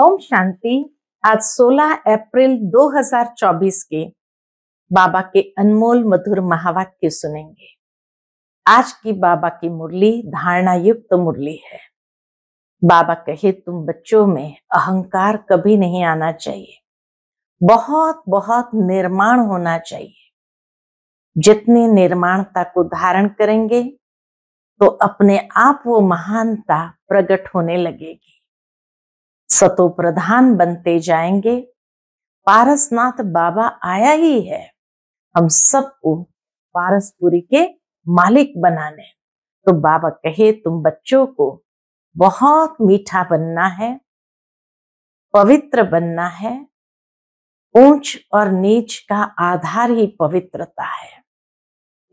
ओम शांति आज 16 अप्रैल 2024 के बाबा के अनमोल मधुर महावाक्य सुनेंगे आज की बाबा की मुरली धारणा युक्त तो मुरली है बाबा कहे तुम बच्चों में अहंकार कभी नहीं आना चाहिए बहुत बहुत निर्माण होना चाहिए जितनी निर्माणता को धारण करेंगे तो अपने आप वो महानता प्रकट होने लगेगी सतो प्रधान बनते जाएंगे पारसनाथ बाबा आया ही है हम सबको पारसपुरी के मालिक बनाने तो बाबा कहे तुम बच्चों को बहुत मीठा बनना है पवित्र बनना है ऊंच और नीच का आधार ही पवित्रता है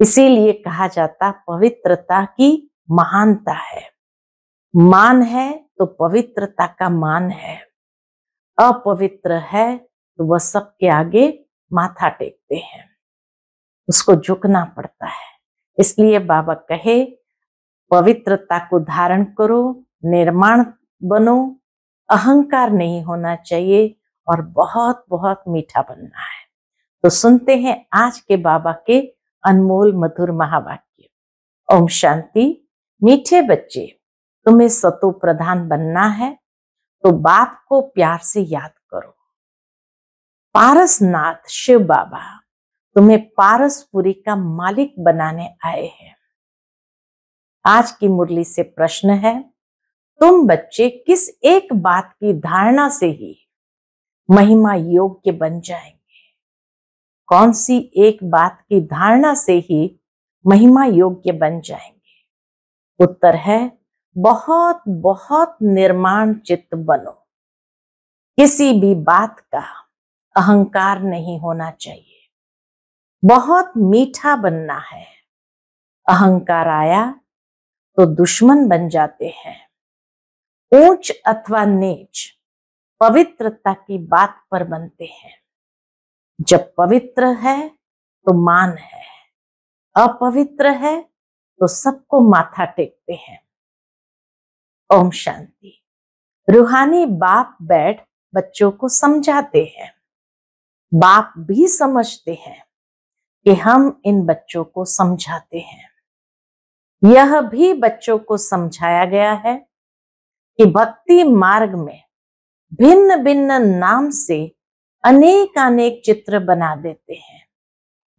इसीलिए कहा जाता पवित्रता की महानता है मान है तो पवित्रता का मान है अपवित्र है तो वह सबके आगे माथा टेकते हैं उसको झुकना पड़ता है इसलिए बाबा कहे पवित्रता को धारण करो निर्माण बनो अहंकार नहीं होना चाहिए और बहुत बहुत मीठा बनना है तो सुनते हैं आज के बाबा के अनमोल मधुर महावाक्य ओम शांति मीठे बच्चे तुम्हें सतो प्रधान बनना है तो बाप को प्यार से याद करो पारसनाथ शिव बाबा तुम्हें पारसपुरी का मालिक बनाने आए हैं आज की मुरली से प्रश्न है तुम बच्चे किस एक बात की धारणा से ही महिमा योग के बन जाएंगे कौन सी एक बात की धारणा से ही महिमा योग्य बन जाएंगे उत्तर है बहुत बहुत निर्माण चित्त बनो किसी भी बात का अहंकार नहीं होना चाहिए बहुत मीठा बनना है अहंकार आया तो दुश्मन बन जाते हैं ऊंच अथवा नीच पवित्रता की बात पर बनते हैं जब पवित्र है तो मान है अपवित्र है तो सबको माथा टेकते हैं ओम शांति रूहानी बाप बैठ बच्चों को समझाते हैं बाप भी समझते हैं कि हम इन बच्चों को समझाते हैं यह भी बच्चों को समझाया गया है कि भक्ति मार्ग में भिन्न भिन्न नाम से अनेक अनेक चित्र बना देते हैं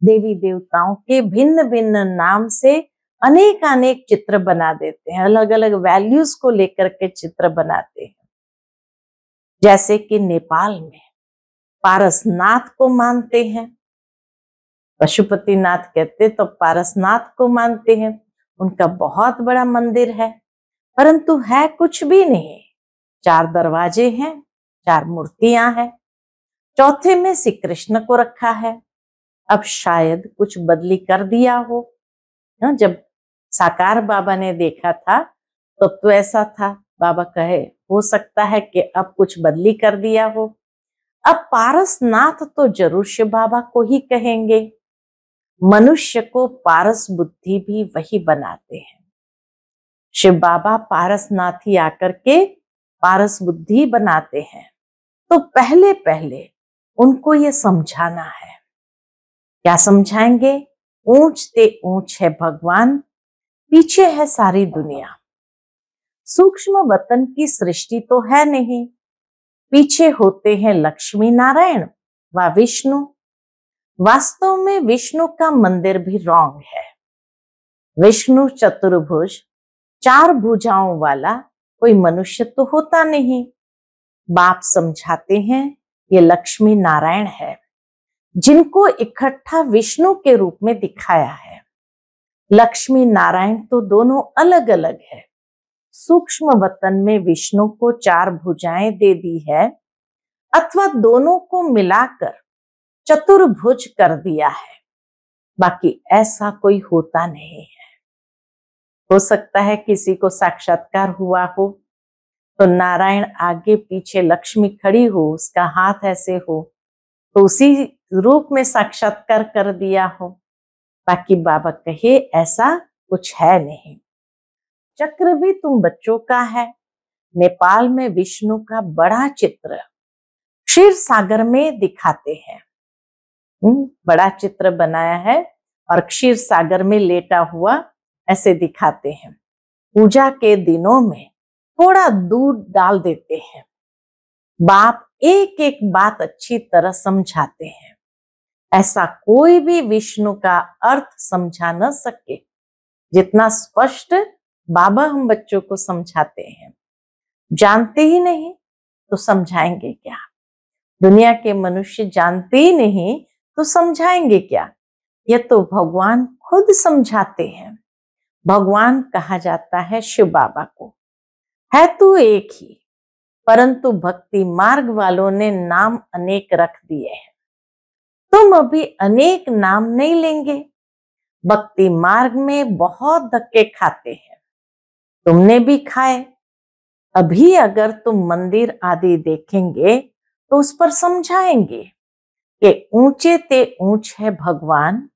देवी देवताओं के भिन्न भिन्न नाम से अनेक अनेक चित्र बना देते हैं अलग अलग वैल्यूज को लेकर के चित्र बनाते हैं जैसे कि नेपाल में पारसनाथ को मानते हैं पशुपति नाथ कहते तो पारसनाथ को मानते हैं उनका बहुत बड़ा मंदिर है परंतु है कुछ भी नहीं चार दरवाजे हैं चार मूर्तियां हैं चौथे में श्री कृष्ण को रखा है अब शायद कुछ बदली कर दिया हो ना हाँ, जब साकार बाबा ने देखा था तब तो, तो ऐसा था बाबा कहे हो सकता है कि अब कुछ बदली कर दिया हो अब पारसनाथ तो जरूर शिव बाबा को ही कहेंगे मनुष्य को पारस बुद्धि भी वही बनाते हैं शिव बाबा पारसनाथ ही आकर के पारस बुद्धि बनाते हैं तो पहले पहले उनको ये समझाना है क्या समझाएंगे ऊंचते ऊंच है भगवान पीछे है सारी दुनिया सूक्ष्म वतन की सृष्टि तो है नहीं पीछे होते हैं लक्ष्मी नारायण व विष्णु वास्तव में विष्णु का मंदिर भी रॉन्ग है विष्णु चतुर्भुज चार भुजाओं वाला कोई मनुष्य तो होता नहीं बाप समझाते हैं ये लक्ष्मी नारायण है जिनको इकट्ठा विष्णु के रूप में दिखाया है लक्ष्मी नारायण तो दोनों अलग अलग है सूक्ष्म वतन में विष्णु को चार भुजाएं दे दी है अथवा दोनों को मिलाकर चतुर्भुज कर दिया है बाकी ऐसा कोई होता नहीं है हो सकता है किसी को साक्षात्कार हुआ हो तो नारायण आगे पीछे लक्ष्मी खड़ी हो उसका हाथ ऐसे हो तो उसी रूप में साक्षात्कार कर दिया हो बाकी बाबा कहे ऐसा कुछ है नहीं चक्र भी तुम बच्चों का है नेपाल में विष्णु का बड़ा चित्र क्षीर सागर में दिखाते हैं हम्म, बड़ा चित्र बनाया है और क्षीर सागर में लेटा हुआ ऐसे दिखाते हैं पूजा के दिनों में थोड़ा दूध डाल देते हैं बाप एक एक बात अच्छी तरह समझाते हैं ऐसा कोई भी विष्णु का अर्थ समझा न सके जितना स्पष्ट बाबा हम बच्चों को समझाते हैं जानते ही नहीं तो समझाएंगे क्या दुनिया के मनुष्य जानते ही नहीं तो समझाएंगे क्या यह तो भगवान खुद समझाते हैं भगवान कहा जाता है शिव बाबा को है तो एक ही परंतु भक्ति मार्ग वालों ने नाम अनेक रख दिए हैं तुम अभी अनेक नाम नहीं लेंगे भक्ति मार्ग में बहुत धक्के खाते हैं तुमने भी खाए अभी अगर तुम मंदिर आदि देखेंगे तो उस पर समझाएंगे कि ऊंचे ते ऊंच है भगवान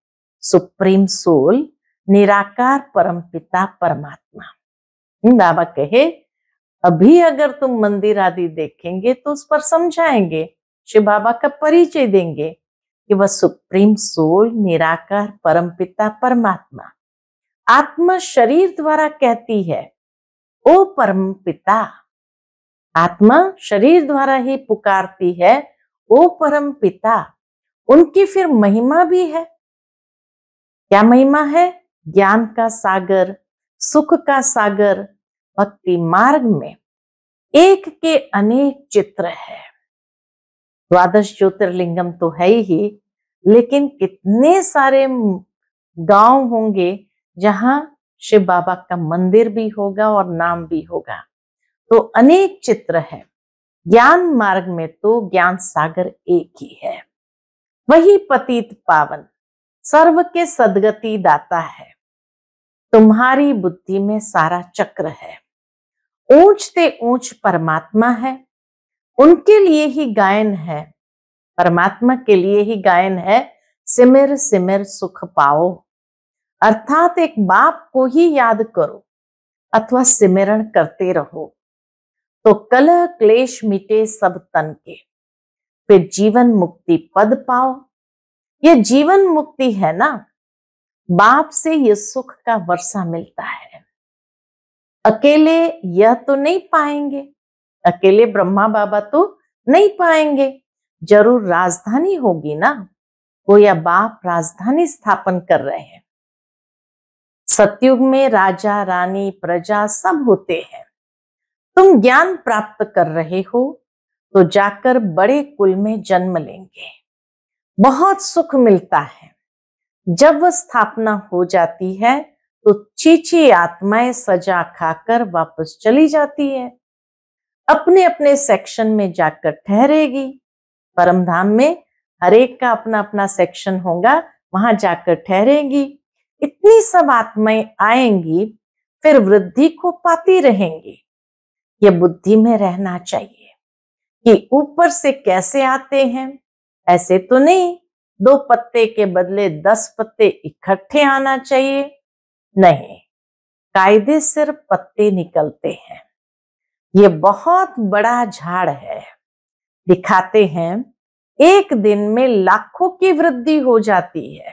सुप्रीम सोल निराकार परम पिता परमात्मा बाबा कहे अभी अगर तुम मंदिर आदि देखेंगे तो उस पर समझाएंगे शिव बाबा का परिचय देंगे कि वह सुप्रीम सोल निराकार परमपिता परमात्मा आत्मा शरीर द्वारा कहती है ओ परमपिता आत्मा शरीर द्वारा ही पुकारती है ओ परम पिता उनकी फिर महिमा भी है क्या महिमा है ज्ञान का सागर सुख का सागर भक्ति मार्ग में एक के अनेक चित्र है द्वादश ज्योतिर्लिंगम तो है ही लेकिन कितने सारे गांव होंगे जहां शिव बाबा का मंदिर भी होगा और नाम भी होगा तो अनेक चित्र है ज्ञान मार्ग में तो ज्ञान सागर एक ही है वही पतित पावन सर्व के सदगति दाता है तुम्हारी बुद्धि में सारा चक्र है ऊंच ते ऊंच परमात्मा है उनके लिए ही गायन है परमात्मा के लिए ही गायन है सिमिर सिमिर सुख पाओ अर्थात एक बाप को ही याद करो अथवा सिमरण करते रहो तो कलह क्लेश मिटे सब तन के फिर जीवन मुक्ति पद पाओ ये जीवन मुक्ति है ना बाप से ये सुख का वर्षा मिलता है अकेले यह तो नहीं पाएंगे अकेले ब्रह्मा बाबा तो नहीं पाएंगे जरूर राजधानी होगी ना या बाप राजधानी स्थापन कर रहे हैं सत्युग में राजा रानी प्रजा सब होते हैं तुम ज्ञान प्राप्त कर रहे हो तो जाकर बड़े कुल में जन्म लेंगे बहुत सुख मिलता है जब वह स्थापना हो जाती है तो चीची आत्माएं सजा खाकर वापस चली जाती है अपने अपने सेक्शन में जाकर ठहरेगी परम धाम में हरेक का अपना अपना सेक्शन होगा वहां जाकर ठहरेगी इतनी सब आत्माएं आएंगी फिर वृद्धि को पाती रहेंगी ये बुद्धि में रहना चाहिए कि ऊपर से कैसे आते हैं ऐसे तो नहीं दो पत्ते के बदले दस पत्ते इकट्ठे आना चाहिए नहीं कायदे सिर्फ पत्ते निकलते हैं ये बहुत बड़ा झाड़ है दिखाते हैं एक दिन में लाखों की वृद्धि हो जाती है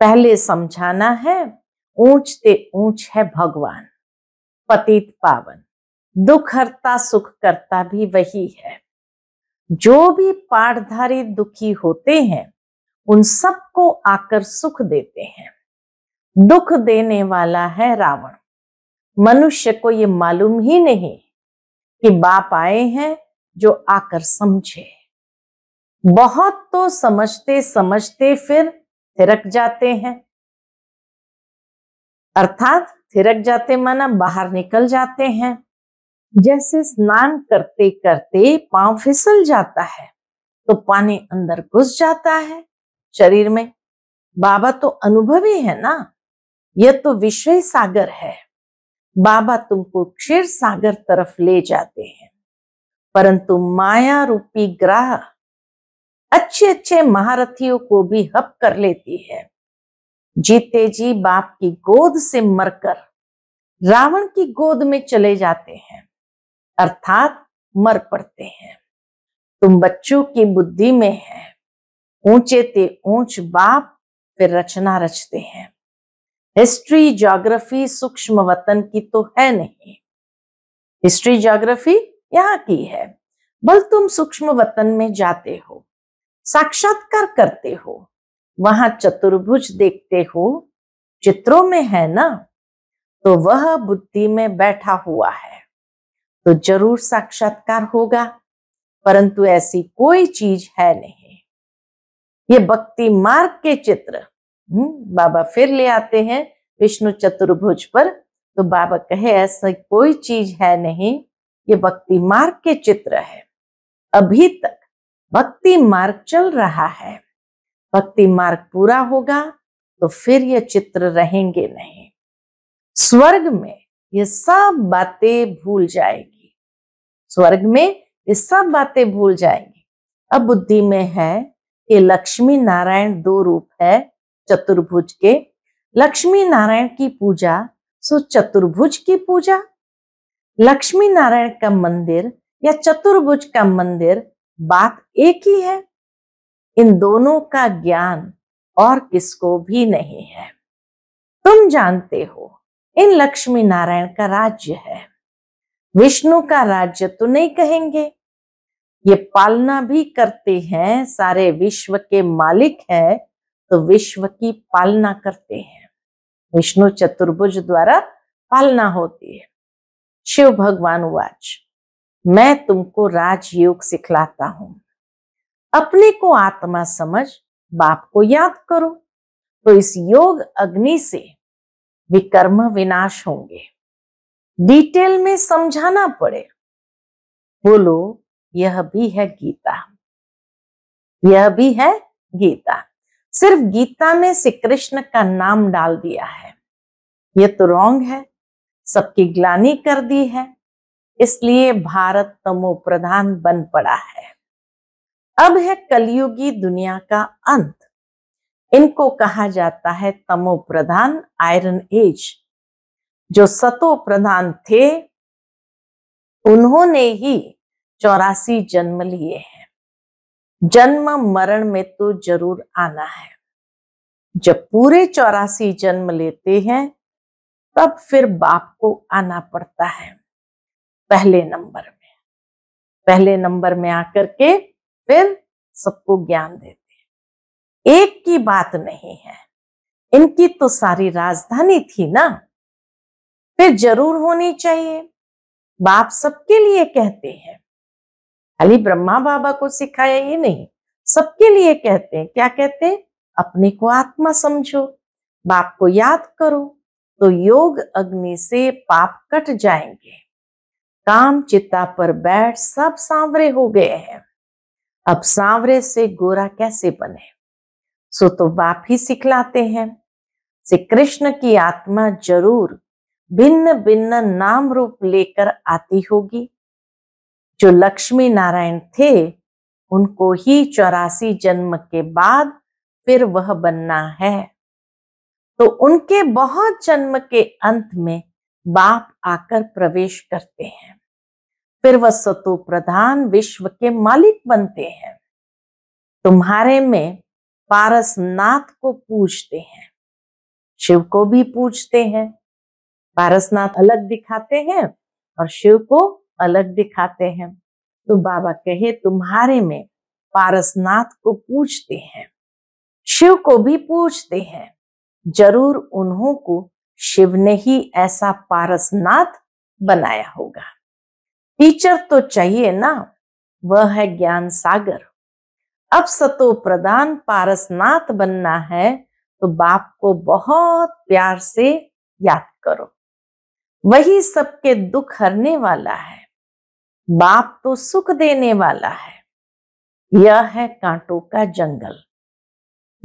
पहले समझाना है ऊंचते ऊंच है भगवान पतित पावन दुख हरता सुख करता भी वही है जो भी पाठधारी दुखी होते हैं उन सबको आकर सुख देते हैं दुख देने वाला है रावण मनुष्य को ये मालूम ही नहीं कि बाप आए हैं जो आकर समझे बहुत तो समझते समझते फिर थिरक जाते हैं अर्थात थिरक जाते माना बाहर निकल जाते हैं जैसे स्नान करते करते पांव फिसल जाता है तो पानी अंदर घुस जाता है शरीर में बाबा तो अनुभवी है ना यह तो विश्व सागर है बाबा तुमको क्षीर सागर तरफ ले जाते हैं परंतु माया रूपी ग्राह अच्छे अच्छे महारथियों को भी हप कर लेती है जीते जी बाप की गोद से मरकर रावण की गोद में चले जाते हैं अर्थात मर पड़ते हैं तुम बच्चों की बुद्धि में है ऊंचे ते ऊंच बाप फिर रचना रचते हैं हिस्ट्री ज्योग्राफी सूक्ष्म वतन की तो है नहीं हिस्ट्री ज्योग्राफी यहाँ की है बल तुम सूक्ष्म वतन में जाते हो साक्षात्कार करते हो वहां चतुर्भुज देखते हो चित्रों में है ना तो वह बुद्धि में बैठा हुआ है तो जरूर साक्षात्कार होगा परंतु ऐसी कोई चीज है नहीं ये भक्ति मार्ग के चित्र बाबा फिर ले आते हैं विष्णु चतुर्भुज पर तो बाबा कहे ऐसा कोई चीज है नहीं ये भक्ति मार्ग के चित्र है अभी तक भक्ति मार्ग चल रहा है भक्ति मार्ग पूरा होगा तो फिर ये चित्र रहेंगे नहीं स्वर्ग में ये सब बातें भूल जाएगी स्वर्ग में ये सब बातें भूल जाएंगी अब बुद्धि में है कि लक्ष्मी नारायण दो रूप है चतुर्भुज के लक्ष्मी नारायण की पूजा सो चतुर्भुज की पूजा लक्ष्मी नारायण का मंदिर या चतुर्भुज का मंदिर बात एक ही है इन दोनों का ज्ञान और किसको भी नहीं है तुम जानते हो इन लक्ष्मी नारायण का राज्य है विष्णु का राज्य तो नहीं कहेंगे ये पालना भी करते हैं सारे विश्व के मालिक हैं तो विश्व की पालना करते हैं विष्णु चतुर्भुज द्वारा पालना होती है शिव भगवान वाच मैं तुमको राजयोग सिखलाता हूं अपने को आत्मा समझ बाप को याद करो तो इस योग अग्नि से विकर्म विनाश होंगे डिटेल में समझाना पड़े बोलो यह भी है गीता यह भी है गीता सिर्फ गीता में श्री कृष्ण का नाम डाल दिया है ये तो रॉन्ग है सबकी ग्लानी कर दी है इसलिए भारत तमो प्रधान बन पड़ा है अब है कलयुगी दुनिया का अंत इनको कहा जाता है तमो प्रधान आयरन एज जो सतो प्रधान थे उन्होंने ही चौरासी जन्म लिए हैं जन्म मरण में तो जरूर आना है जब पूरे चौरासी जन्म लेते हैं तब फिर बाप को आना पड़ता है पहले नंबर में पहले नंबर में आकर के फिर सबको ज्ञान देते हैं एक की बात नहीं है इनकी तो सारी राजधानी थी ना फिर जरूर होनी चाहिए बाप सबके लिए कहते हैं खाली ब्रह्मा बाबा को सिखाया ये नहीं सबके लिए कहते हैं क्या कहते हैं अपने को आत्मा समझो बाप को याद करो तो योग अग्नि से पाप कट जाएंगे काम चिता पर बैठ सब सांवरे हो गए हैं अब सांवरे से गोरा कैसे बने सो तो बाप ही सिखलाते हैं श्री कृष्ण की आत्मा जरूर भिन्न भिन्न नाम रूप लेकर आती होगी जो लक्ष्मी नारायण थे उनको ही चौरासी जन्म के बाद फिर वह बनना है तो उनके बहुत जन्म के अंत में बाप आकर प्रवेश करते हैं फिर वह सतो प्रधान विश्व के मालिक बनते हैं तुम्हारे में पारसनाथ को पूजते हैं शिव को भी पूजते हैं पारसनाथ अलग दिखाते हैं और शिव को अलग दिखाते हैं तो बाबा कहे तुम्हारे में पारसनाथ को पूछते हैं शिव को भी पूछते हैं जरूर उन्हों को शिव ने ही ऐसा पारसनाथ बनाया होगा टीचर तो चाहिए ना वह है ज्ञान सागर अब सतो प्रधान पारसनाथ बनना है तो बाप को बहुत प्यार से याद करो वही सबके दुख हरने वाला है बाप तो सुख देने वाला है यह है कांटों का जंगल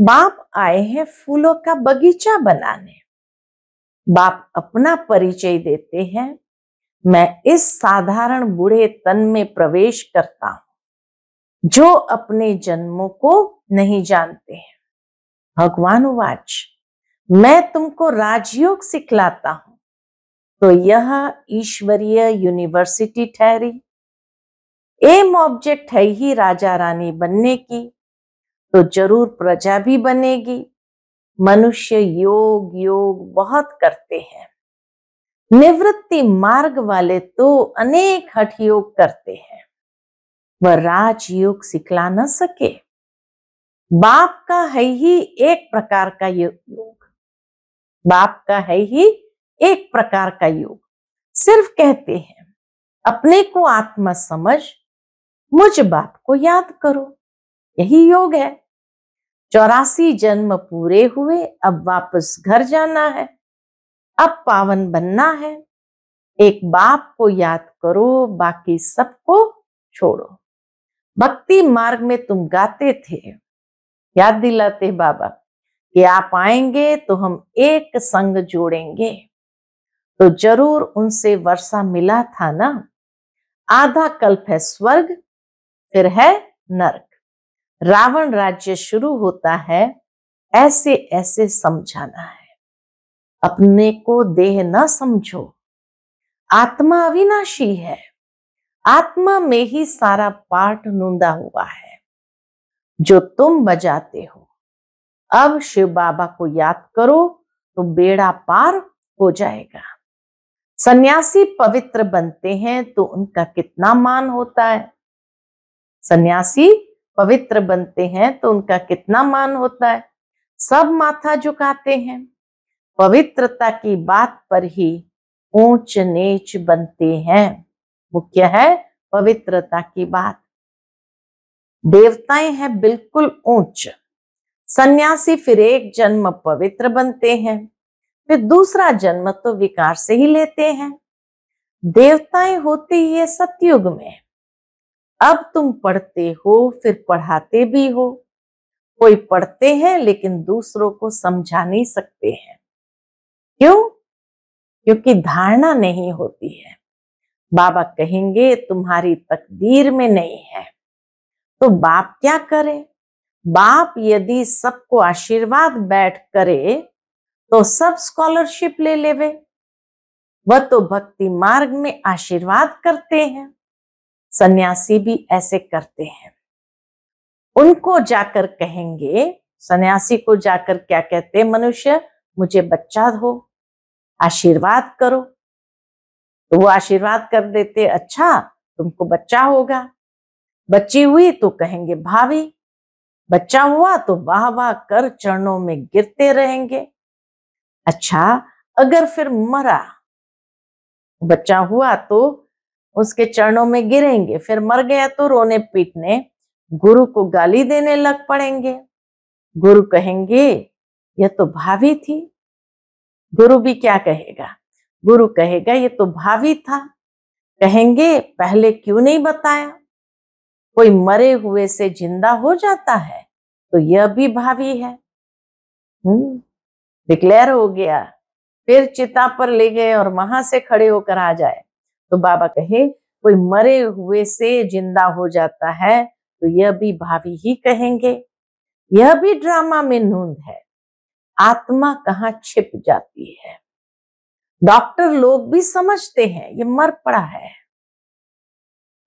बाप आए हैं फूलों का बगीचा बनाने बाप अपना परिचय देते हैं मैं इस साधारण बूढ़े तन में प्रवेश करता हूं जो अपने जन्मों को नहीं जानते हैं भगवान वाच मैं तुमको राजयोग सिखलाता हूं तो यह ईश्वरीय यूनिवर्सिटी ठहरी एम ऑब्जेक्ट है ही राजा रानी बनने की तो जरूर प्रजा भी बनेगी मनुष्य योग योग बहुत करते हैं निवृत्ति मार्ग वाले तो अनेक हठ योग करते हैं वह राजयोग सिखला न सके बाप का है ही एक प्रकार का योग बाप का है ही एक प्रकार का योग सिर्फ कहते हैं अपने को आत्मा समझ मुझ बाप को याद करो यही योग है चौरासी जन्म पूरे हुए अब वापस घर जाना है अब पावन बनना है एक बाप को याद करो बाकी सबको छोड़ो भक्ति मार्ग में तुम गाते थे याद दिलाते बाबा कि आप आएंगे तो हम एक संग जोड़ेंगे तो जरूर उनसे वर्षा मिला था ना आधा कल्प है स्वर्ग फिर है नरक रावण राज्य शुरू होता है ऐसे ऐसे समझाना है अपने को देह न समझो आत्मा अविनाशी है आत्मा में ही सारा पाठ नूंदा हुआ है जो तुम बजाते हो अब शिव बाबा को याद करो तो बेड़ा पार हो जाएगा सन्यासी पवित्र बनते हैं तो उनका कितना मान होता है सन्यासी पवित्र बनते हैं तो उनका कितना मान होता है सब माथा झुकाते हैं पवित्रता की बात पर ही ऊंच नीच बनते हैं मुख्य है पवित्रता की बात देवताएं हैं बिल्कुल ऊंच सन्यासी फिर एक जन्म पवित्र बनते हैं फिर दूसरा जन्म तो विकार से ही लेते हैं देवताएं होती है सतयुग में अब तुम पढ़ते हो फिर पढ़ाते भी हो कोई पढ़ते हैं लेकिन दूसरों को समझा नहीं सकते हैं क्यों क्योंकि धारणा नहीं होती है बाबा कहेंगे तुम्हारी तकदीर में नहीं है तो बाप क्या करे बाप यदि सबको आशीर्वाद बैठ करे तो सब स्कॉलरशिप ले लेवे वह तो भक्ति मार्ग में आशीर्वाद करते हैं सन्यासी भी ऐसे करते हैं उनको जाकर कहेंगे सन्यासी को जाकर क्या कहते हैं मनुष्य मुझे बच्चा दो आशीर्वाद करो तो वो आशीर्वाद कर देते अच्छा तुमको बच्चा होगा बच्ची हुई तो कहेंगे भाभी बच्चा हुआ तो वाह वाह कर चरणों में गिरते रहेंगे अच्छा अगर फिर मरा बच्चा हुआ तो उसके चरणों में गिरेंगे फिर मर गया तो रोने पीटने गुरु को गाली देने लग पड़ेंगे गुरु कहेंगे यह तो भावी थी गुरु भी क्या कहेगा गुरु कहेगा ये तो भावी था कहेंगे पहले क्यों नहीं बताया कोई मरे हुए से जिंदा हो जाता है तो यह भी भावी है डिक्लेयर हम्म, हो गया फिर चिता पर ले गए और वहां से खड़े होकर आ जाए तो बाबा कहे कोई मरे हुए से जिंदा हो जाता है तो यह भी भावी ही कहेंगे यह भी ड्रामा में नूंद है आत्मा कहाँ छिप जाती है डॉक्टर लोग भी समझते हैं ये मर पड़ा है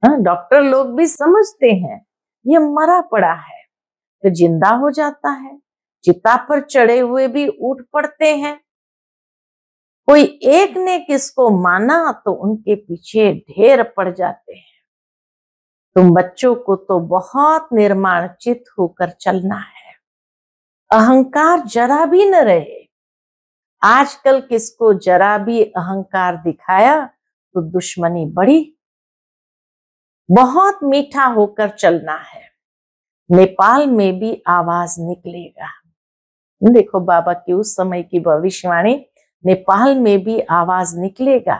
हाँ, डॉक्टर लोग भी समझते हैं ये मरा पड़ा है तो जिंदा हो जाता है चिता पर चढ़े हुए भी उठ पड़ते हैं कोई एक ने किसको माना तो उनके पीछे ढेर पड़ जाते हैं तुम बच्चों को तो बहुत निर्माण चित होकर चलना है अहंकार जरा भी न रहे आजकल किसको जरा भी अहंकार दिखाया तो दुश्मनी बढ़ी बहुत मीठा होकर चलना है नेपाल में भी आवाज निकलेगा देखो बाबा की उस समय की भविष्यवाणी नेपाल में भी आवाज निकलेगा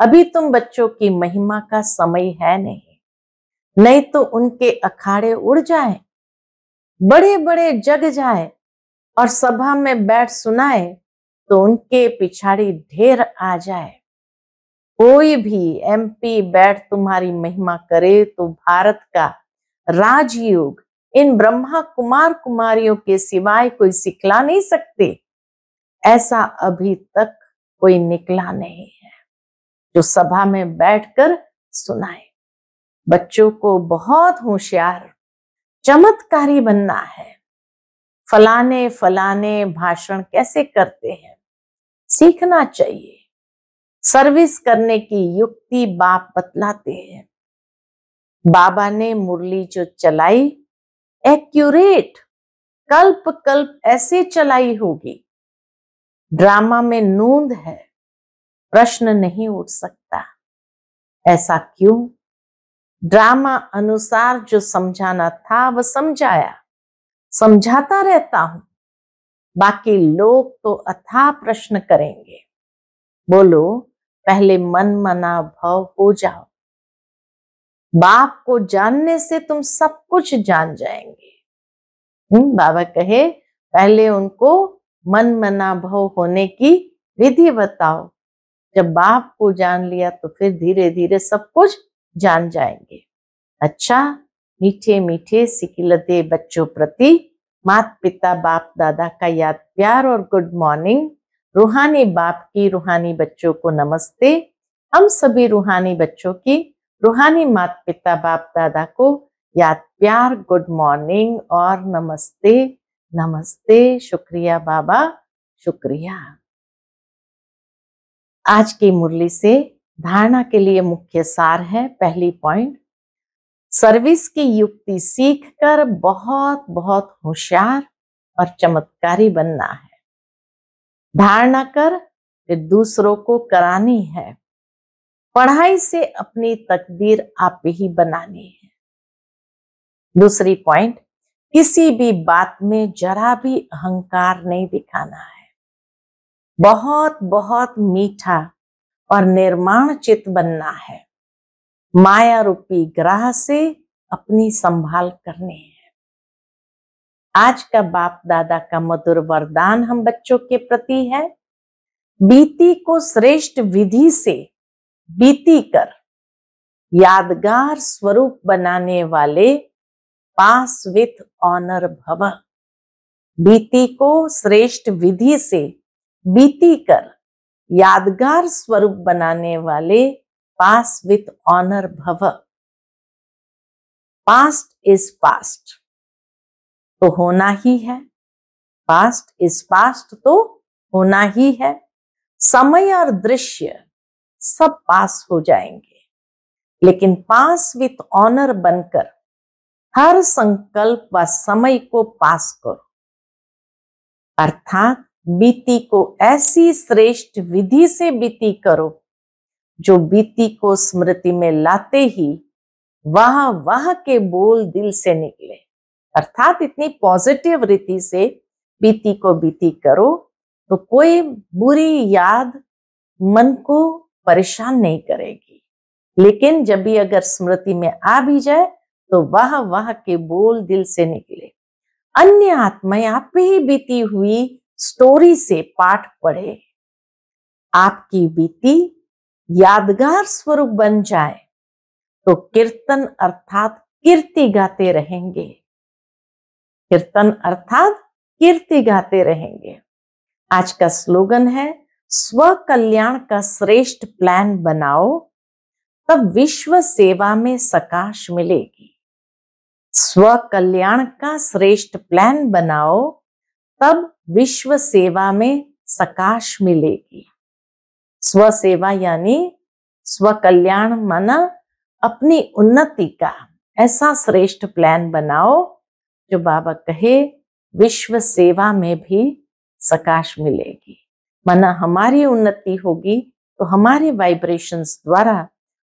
अभी तुम बच्चों की महिमा का समय है नहीं नहीं तो उनके अखाड़े उड़ जाए बड़े बड़े जग जाए और सभा में बैठ सुनाए तो उनके पिछाड़ी ढेर आ जाए कोई भी एमपी बैठ तुम्हारी महिमा करे तो भारत का राजयोग इन ब्रह्मा कुमार कुमारियों के सिवाय कोई सिखला नहीं सकते ऐसा अभी तक कोई निकला नहीं है जो सभा में बैठकर सुनाए बच्चों को बहुत होशियार चमत्कारी बनना है फलाने फलाने भाषण कैसे करते हैं सीखना चाहिए सर्विस करने की युक्ति बाप बतलाते हैं बाबा ने मुरली जो चलाई एक्यूरेट कल्प कल्प ऐसे चलाई होगी ड्रामा में नूंद है प्रश्न नहीं उठ सकता ऐसा क्यों ड्रामा अनुसार जो समझाना था वह समझाया समझाता रहता हूं बाकी लोग तो अथा प्रश्न करेंगे बोलो पहले मन मना भव हो जाओ बाप को जानने से तुम सब कुछ जान जाएंगे हम्म, बाबा कहे पहले उनको मन मना भव होने की विधि बताओ जब बाप को जान लिया तो फिर धीरे धीरे सब कुछ जान जाएंगे अच्छा मीठे मीठे सिकिलते बच्चों प्रति मात पिता बाप दादा का याद प्यार और गुड मॉर्निंग रूहानी बाप की रूहानी बच्चों को नमस्ते हम सभी रूहानी बच्चों की रूहानी मात पिता बाप दादा को याद प्यार गुड मॉर्निंग और नमस्ते नमस्ते शुक्रिया बाबा शुक्रिया आज की मुरली से धारणा के लिए मुख्य सार है पहली पॉइंट सर्विस की युक्ति सीखकर बहुत बहुत होशियार और चमत्कारी बनना है धारणा कर फिर दूसरों को करानी है पढ़ाई से अपनी तकदीर आप ही बनानी है दूसरी पॉइंट किसी भी बात में जरा भी अहंकार नहीं दिखाना है बहुत बहुत मीठा और निर्माण चित बनना है माया रूपी ग्रह से अपनी संभाल करनी है आज का बाप दादा का मधुर वरदान हम बच्चों के प्रति है बीती को श्रेष्ठ विधि से बीती कर यादगार स्वरूप बनाने वाले पास विथ ऑनर भव बीती को श्रेष्ठ विधि से बीती कर यादगार स्वरूप बनाने वाले पास विथ ऑनर भव पास्ट इज पास्ट तो होना ही है पास्ट इज पास्ट तो होना ही है समय और दृश्य सब पास हो जाएंगे लेकिन पास विथ ऑनर बनकर हर संकल्प व समय को पास करो अर्थात बीती को ऐसी श्रेष्ठ विधि से बीती करो जो बीती को स्मृति में लाते ही वह वह के बोल दिल से निकले अर्थात इतनी पॉजिटिव रीति से बीती को बीती करो तो कोई बुरी याद मन को परेशान नहीं करेगी लेकिन जब भी अगर स्मृति में आ भी जाए तो वह वह के बोल दिल से निकले अन्य आत्माएं आप पे ही बीती हुई स्टोरी से पाठ पढ़े आपकी बीती यादगार स्वरूप बन जाए तो कीर्तन अर्थात कीर्ति गाते रहेंगे कीर्तन अर्थात कीर्ति गाते रहेंगे आज का स्लोगन है स्व कल्याण का श्रेष्ठ प्लान बनाओ तब विश्व सेवा में सकाश मिलेगी स्व कल्याण का श्रेष्ठ प्लान बनाओ तब विश्व सेवा में सकाश मिलेगी स्व सेवा यानी स्व कल्याण माना अपनी उन्नति का ऐसा श्रेष्ठ प्लान बनाओ जो बाबा कहे विश्व सेवा में भी सकाश मिलेगी माना हमारी उन्नति होगी तो हमारे वाइब्रेशंस द्वारा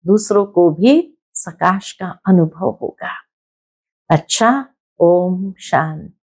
दूसरों को भी सकाश का अनुभव होगा अच्छा ओम शांति